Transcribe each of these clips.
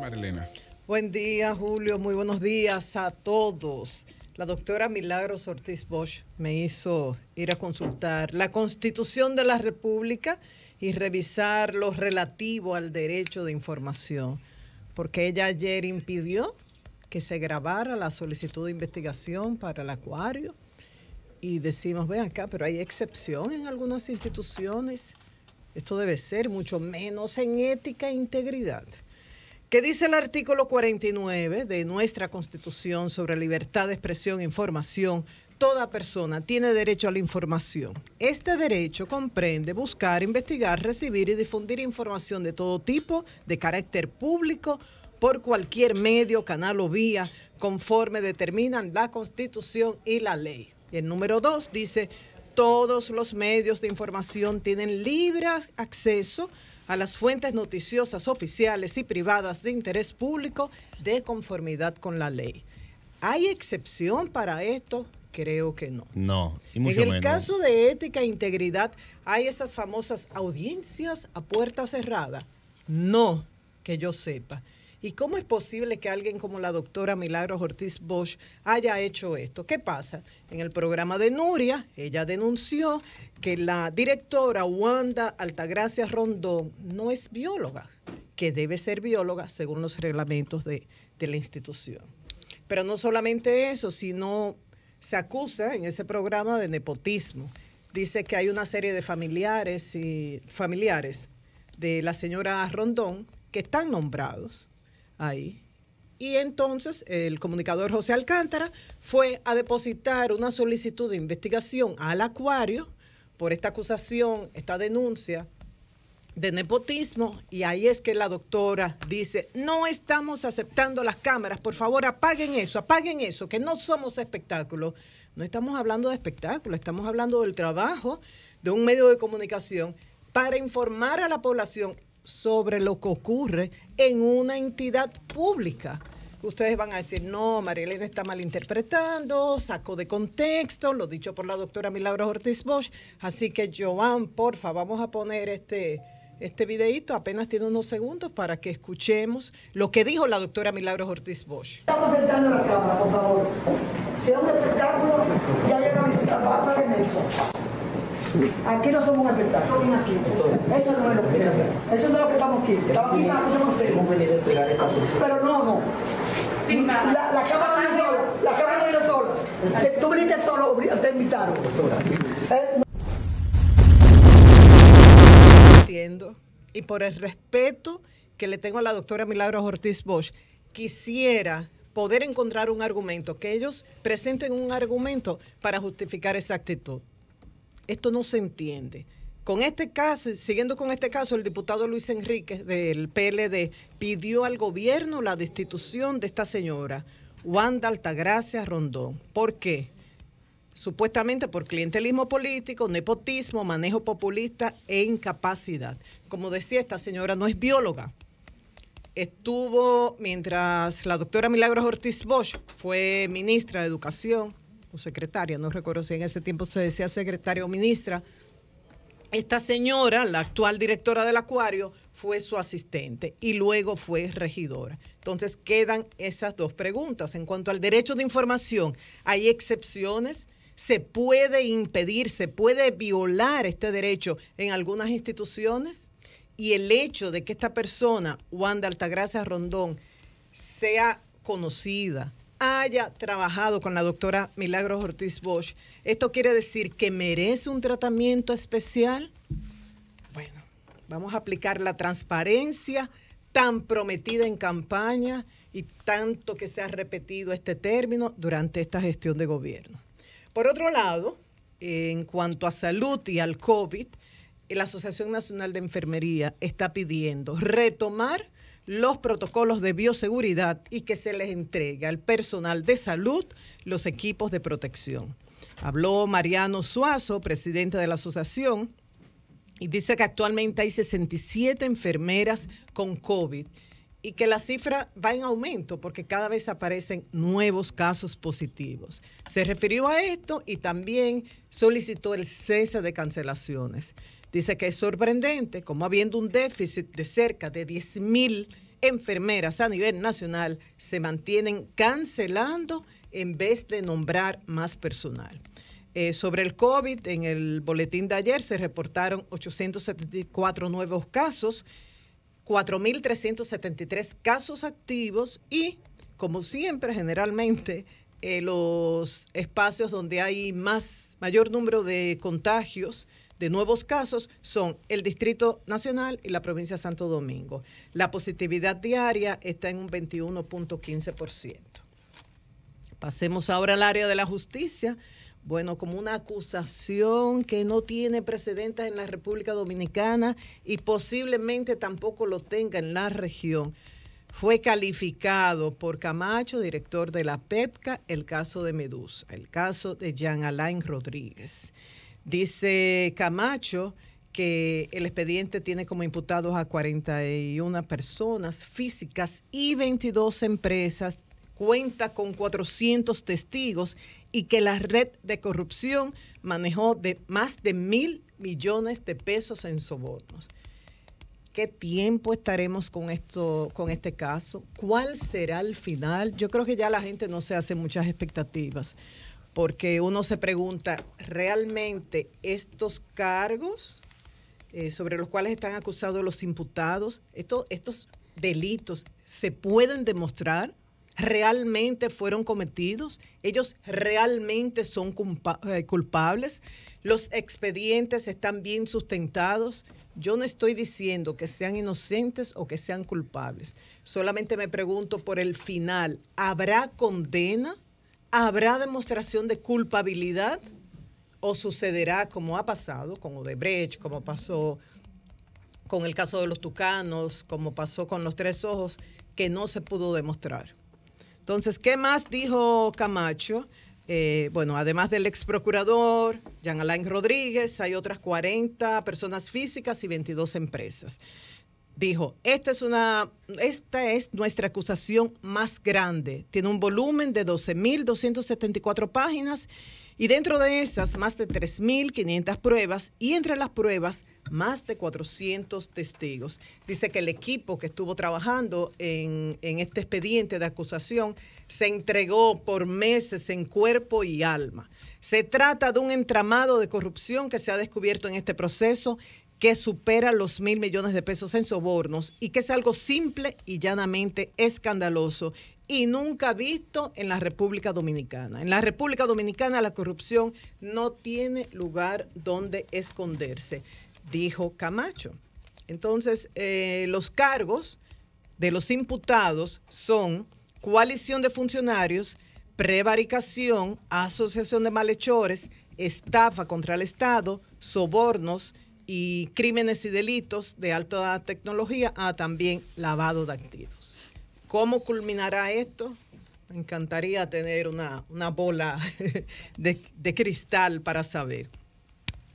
Marilena. Buen día, Julio. Muy buenos días a todos. La doctora Milagros Ortiz Bosch me hizo ir a consultar la Constitución de la República y revisar lo relativo al derecho de información, porque ella ayer impidió que se grabara la solicitud de investigación para el acuario y decimos, ven acá, pero hay excepción en algunas instituciones. Esto debe ser mucho menos en ética e integridad. ¿Qué dice el artículo 49 de nuestra Constitución sobre libertad de expresión e información? Toda persona tiene derecho a la información. Este derecho comprende buscar, investigar, recibir y difundir información de todo tipo, de carácter público, por cualquier medio, canal o vía, conforme determinan la Constitución y la ley. Y el número dos dice, todos los medios de información tienen libre acceso a las fuentes noticiosas oficiales y privadas de interés público de conformidad con la ley. ¿Hay excepción para esto? Creo que no. No. Y en el caso de ética e integridad, ¿hay esas famosas audiencias a puerta cerrada? No, que yo sepa. ¿Y cómo es posible que alguien como la doctora Milagros Ortiz Bosch haya hecho esto? ¿Qué pasa? En el programa de Nuria, ella denunció que la directora Wanda Altagracia Rondón no es bióloga, que debe ser bióloga según los reglamentos de, la institución. Pero no solamente eso, sino se acusa en ese programa de nepotismo. Dice que hay una serie de familiares familiares de la señora Rondón que están nombrados ahí. Y entonces el comunicador José Alcántara fue a depositar una solicitud de investigación al acuario por esta acusación, esta denuncia de nepotismo y ahí es que la doctora dice, no estamos aceptando las cámaras, por favor apaguen eso, apaguen eso, que no somos espectáculo. No estamos hablando de espectáculo, estamos hablando del trabajo de un medio de comunicación para informar a la población sobre lo que ocurre en una entidad pública. Ustedes van a decir, no, Elena está malinterpretando, sacó de contexto, lo dicho por la doctora Milagros Ortiz Bosch. Así que, Joan, porfa, vamos a poner este, este videito, apenas tiene unos segundos para que escuchemos lo que dijo la doctora Milagros Ortiz Bosch. Estamos sentando la cámara, por favor. ya visita en eso. Aquí no somos un espectáculo, aquí. Eso no es lo que Eso no es lo que estamos aquí. Estamos aquí para que Pero no, no. La, la cámara es solo. la cámara viene sola. Tú viniste solo, te invitaron. Eh, Entiendo. Y por el respeto que le tengo a la doctora Milagros Ortiz Bosch, quisiera poder encontrar un argumento, que ellos presenten un argumento para justificar esa actitud esto no se entiende. Con este caso, siguiendo con este caso, el diputado Luis Enríquez del PLD pidió al gobierno la destitución de esta señora, Wanda Altagracia Rondón. ¿Por qué? Supuestamente por clientelismo político, nepotismo, manejo populista e incapacidad. Como decía, esta señora no es bióloga. Estuvo mientras la doctora Milagros Ortiz Bosch fue ministra de Educación, o secretaria, no recuerdo si en ese tiempo se decía secretaria o ministra, esta señora, la actual directora del acuario, fue su asistente y luego fue regidora. Entonces quedan esas dos preguntas. En cuanto al derecho de información, ¿hay excepciones? ¿Se puede impedir, se puede violar este derecho en algunas instituciones? Y el hecho de que esta persona, Wanda Altagracia Rondón, sea conocida, haya trabajado con la doctora Milagros Ortiz Bosch, ¿esto quiere decir que merece un tratamiento especial? Bueno, vamos a aplicar la transparencia tan prometida en campaña y tanto que se ha repetido este término durante esta gestión de gobierno. Por otro lado, en cuanto a salud y al COVID, la Asociación Nacional de Enfermería está pidiendo retomar los protocolos de bioseguridad y que se les entregue al personal de salud los equipos de protección. Habló Mariano Suazo, presidente de la asociación, y dice que actualmente hay 67 enfermeras con COVID y que la cifra va en aumento porque cada vez aparecen nuevos casos positivos. Se refirió a esto y también solicitó el cese de cancelaciones. Dice que es sorprendente como habiendo un déficit de cerca de 10.000 enfermeras a nivel nacional, se mantienen cancelando en vez de nombrar más personal. Eh, sobre el COVID, en el boletín de ayer se reportaron 874 nuevos casos, 4.373 casos activos y, como siempre, generalmente, eh, los espacios donde hay más, mayor número de contagios de nuevos casos son el Distrito Nacional y la provincia de Santo Domingo. La positividad diaria está en un 21.15%. Pasemos ahora al área de la justicia. Bueno, como una acusación que no tiene precedentes en la República Dominicana y posiblemente tampoco lo tenga en la región fue calificado por Camacho, director de la PEPCA, el caso de Medusa, el caso de Jean Alain Rodríguez. Dice Camacho que el expediente tiene como imputados a 41 personas físicas y 22 empresas, cuenta con 400 testigos y que la red de corrupción manejó de más de mil millones de pesos en sobornos. ¿Qué tiempo estaremos con esto, con este caso? ¿Cuál será el final? Yo creo que ya la gente no se hace muchas expectativas, porque uno se pregunta, ¿realmente estos cargos eh, sobre los cuales están acusados los imputados, estos delitos, se pueden demostrar? ¿Realmente fueron cometidos? ¿Ellos realmente son eh, culpables? ¿Los expedientes están bien sustentados? Yo no estoy diciendo que sean inocentes o que sean culpables. Solamente me pregunto por el final, ¿habrá condena? ¿Habrá demostración de culpabilidad o sucederá como ha pasado con Odebrecht, como pasó con el caso de los Tucanos, como pasó con los Tres Ojos, que no se pudo demostrar? Entonces, ¿qué más dijo Camacho? Eh, bueno, además del ex procurador, Jean Alain Rodríguez, hay otras 40 personas físicas y 22 empresas dijo, esta es, una, esta es nuestra acusación más grande. Tiene un volumen de 12.274 páginas y dentro de esas más de 3.500 pruebas y entre las pruebas más de 400 testigos. Dice que el equipo que estuvo trabajando en, en este expediente de acusación se entregó por meses en cuerpo y alma. Se trata de un entramado de corrupción que se ha descubierto en este proceso que supera los mil millones de pesos en sobornos y que es algo simple y llanamente escandaloso y nunca visto en la República Dominicana. En la República Dominicana la corrupción no tiene lugar donde esconderse, dijo Camacho. Entonces, eh, los cargos de los imputados son coalición de funcionarios, prevaricación, asociación de malhechores, estafa contra el Estado, sobornos, y crímenes y delitos de alta tecnología a también lavado de activos. ¿Cómo culminará esto? Me encantaría tener una, bola de, cristal para saber.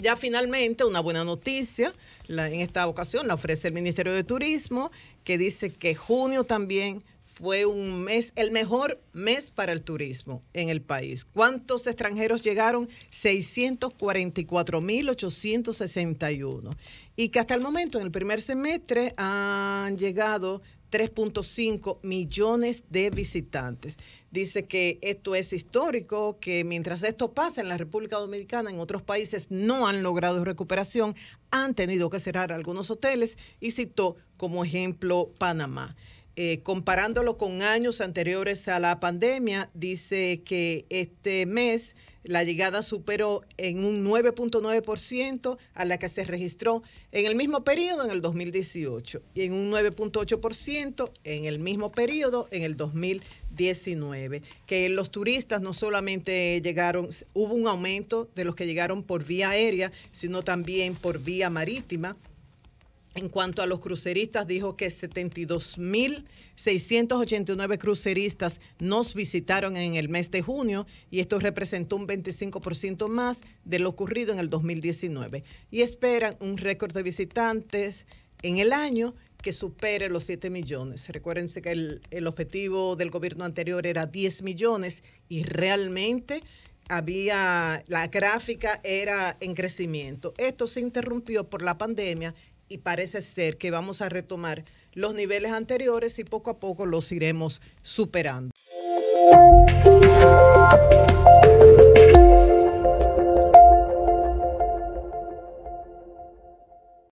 Ya finalmente, una buena noticia, en esta ocasión la ofrece el Ministerio de Turismo, que dice que junio también fue un mes, el mejor mes para el turismo en el país. ¿Cuántos extranjeros llegaron? 644.861. Y que hasta el momento, en el primer semestre, han llegado 3.5 millones de visitantes. Dice que esto es histórico, que mientras esto pasa en la República Dominicana, en otros países no han logrado recuperación, han tenido que cerrar algunos hoteles y citó como ejemplo Panamá. Eh, comparándolo con años anteriores a la pandemia, dice que este mes la llegada superó en un 9.9% a la que se registró en el mismo periodo en el 2018 y en un 9.8% en el mismo periodo en el 2019. Que los turistas no solamente llegaron, hubo un aumento de los que llegaron por vía aérea, sino también por vía marítima en cuanto a los cruceristas, dijo que 72.689 cruceristas nos visitaron en el mes de junio y esto representó un 25% más de lo ocurrido en el 2019. Y esperan un récord de visitantes en el año que supere los 7 millones. Recuérdense que el, el objetivo del gobierno anterior era 10 millones y realmente había, la gráfica era en crecimiento. Esto se interrumpió por la pandemia y parece ser que vamos a retomar los niveles anteriores y poco a poco los iremos superando.